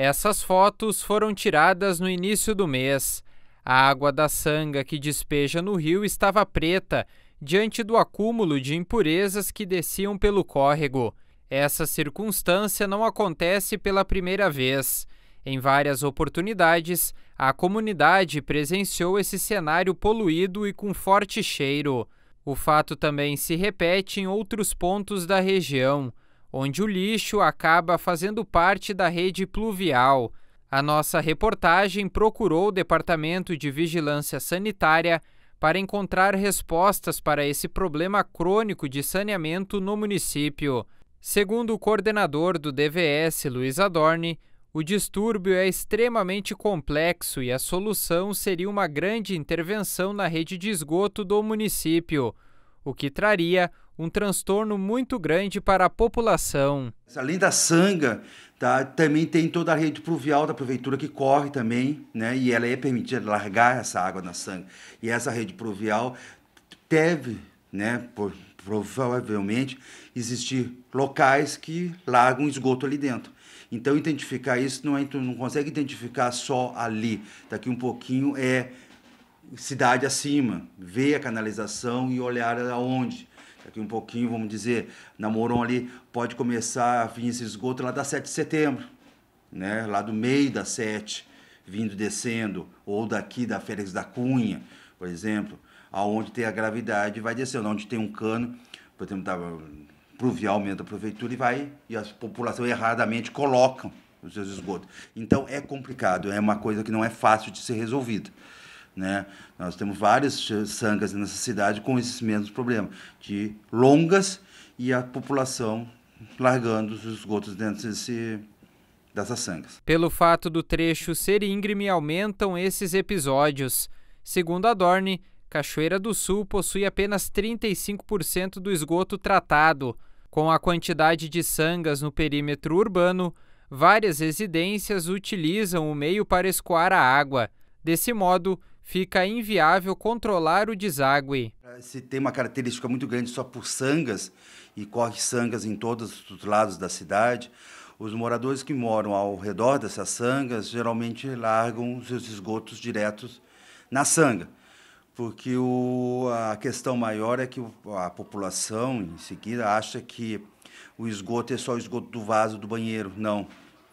Essas fotos foram tiradas no início do mês. A água da sanga que despeja no rio estava preta, diante do acúmulo de impurezas que desciam pelo córrego. Essa circunstância não acontece pela primeira vez. Em várias oportunidades, a comunidade presenciou esse cenário poluído e com forte cheiro. O fato também se repete em outros pontos da região onde o lixo acaba fazendo parte da rede pluvial. A nossa reportagem procurou o Departamento de Vigilância Sanitária para encontrar respostas para esse problema crônico de saneamento no município. Segundo o coordenador do DVS, Luiz Adorni, o distúrbio é extremamente complexo e a solução seria uma grande intervenção na rede de esgoto do município, o que traria um transtorno muito grande para a população. Além da sanga, tá, também tem toda a rede pluvial da prefeitura que corre também, né, e ela é permitida largar essa água na sanga. E essa rede pluvial deve, né, por, provavelmente, existir locais que largam esgoto ali dentro. Então, identificar isso não, é, não consegue identificar só ali. Daqui um pouquinho é cidade acima, ver a canalização e olhar aonde daqui um pouquinho, vamos dizer, na Moron ali, pode começar a vir esse esgoto lá da 7 de setembro, né? Lá do meio da 7, vindo descendo, ou daqui da Félix da Cunha, por exemplo, aonde tem a gravidade vai descendo, onde tem um cano, por exemplo, da tá, pluvial mesmo da prefeitura e vai, e a população erradamente colocam os seus esgotos. Então é complicado, é uma coisa que não é fácil de ser resolvida. Né? Nós temos várias sangas nessa cidade com esses mesmos problemas, de longas e a população largando os esgotos dentro desse, dessas sangas. Pelo fato do trecho ser íngreme, aumentam esses episódios. Segundo a Dorne, Cachoeira do Sul possui apenas 35% do esgoto tratado. Com a quantidade de sangas no perímetro urbano, várias residências utilizam o meio para escoar a água. Desse modo, fica inviável controlar o deságue. Se tem uma característica muito grande só por sangas, e corre sangas em todos os lados da cidade, os moradores que moram ao redor dessas sangas geralmente largam seus esgotos diretos na sanga, porque o, a questão maior é que a população, em seguida, acha que o esgoto é só o esgoto do vaso do banheiro. Não.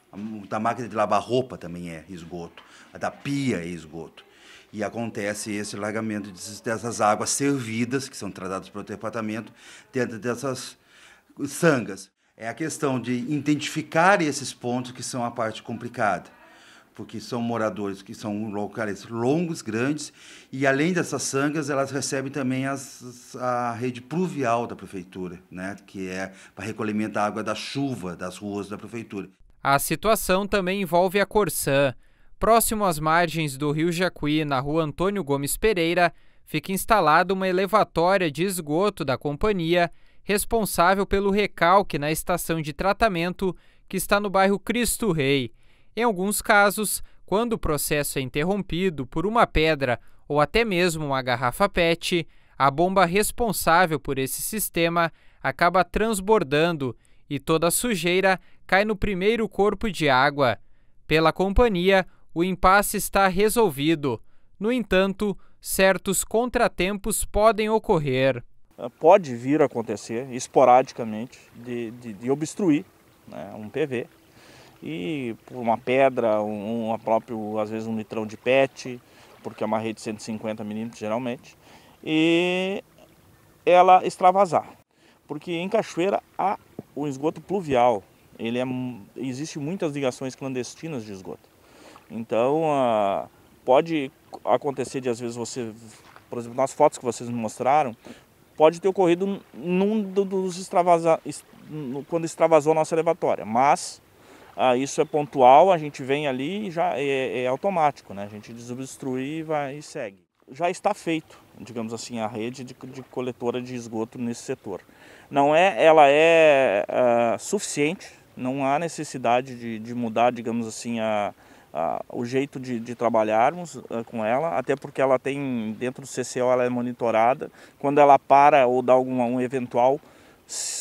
A, da máquina de lavar roupa também é esgoto, a da pia é esgoto e acontece esse largamento dessas águas servidas, que são tratadas para o tratamento, dentro dessas sangas. É a questão de identificar esses pontos que são a parte complicada, porque são moradores que são locais longos, grandes, e além dessas sangas, elas recebem também as, a rede pluvial da prefeitura, né, que é para recolhimento da água da chuva das ruas da prefeitura. A situação também envolve a Corsã. Próximo às margens do Rio Jacuí, na rua Antônio Gomes Pereira, fica instalada uma elevatória de esgoto da companhia, responsável pelo recalque na estação de tratamento que está no bairro Cristo Rei. Em alguns casos, quando o processo é interrompido por uma pedra ou até mesmo uma garrafa PET, a bomba responsável por esse sistema acaba transbordando e toda a sujeira cai no primeiro corpo de água. Pela companhia, o impasse está resolvido. No entanto, certos contratempos podem ocorrer. Ah, pode vir a acontecer esporadicamente de, de, de obstruir né, um PV e por uma pedra, um, um próprio, às vezes um litrão de PET, porque é uma rede de 150 milímetros geralmente, e ela extravasar. Porque em Cachoeira há o esgoto pluvial, ele é, existe muitas ligações clandestinas de esgoto. Então, ah, pode acontecer de às vezes você, por exemplo, nas fotos que vocês me mostraram, pode ter ocorrido num dos quando extravasou a nossa elevatória, mas ah, isso é pontual, a gente vem ali e já é, é automático, né? A gente desobstrui e vai e segue. Já está feito, digamos assim, a rede de, de coletora de esgoto nesse setor. Não é, ela é ah, suficiente, não há necessidade de, de mudar, digamos assim, a, o jeito de, de trabalharmos ah, com ela, até porque ela tem, dentro do CCO, ela é monitorada. Quando ela para ou dá algum um eventual,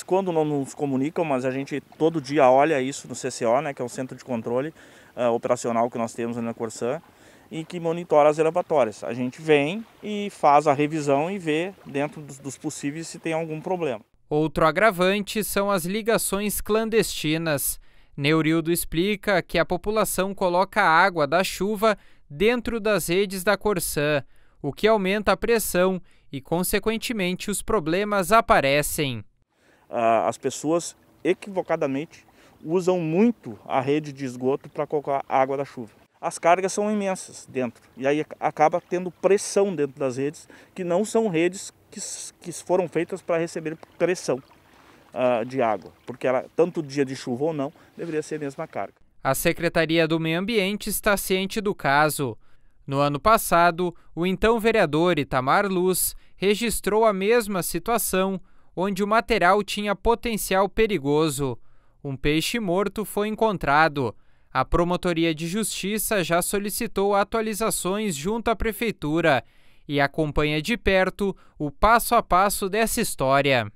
quando não nos comunicam, mas a gente todo dia olha isso no CCO, né, que é o Centro de Controle uh, Operacional que nós temos na Corsan, e que monitora as elevatórias. A gente vem e faz a revisão e vê dentro dos, dos possíveis se tem algum problema. Outro agravante são as ligações clandestinas. Neurildo explica que a população coloca a água da chuva dentro das redes da Corsã, o que aumenta a pressão e, consequentemente, os problemas aparecem. As pessoas equivocadamente usam muito a rede de esgoto para colocar água da chuva. As cargas são imensas dentro e aí acaba tendo pressão dentro das redes, que não são redes que foram feitas para receber pressão uh, de água, porque ela, tanto dia de chuva ou não, deveria ser a mesma carga. A Secretaria do Meio Ambiente está ciente do caso. No ano passado, o então vereador Itamar Luz registrou a mesma situação, onde o material tinha potencial perigoso. Um peixe morto foi encontrado. A Promotoria de Justiça já solicitou atualizações junto à Prefeitura e acompanha de perto o passo a passo dessa história.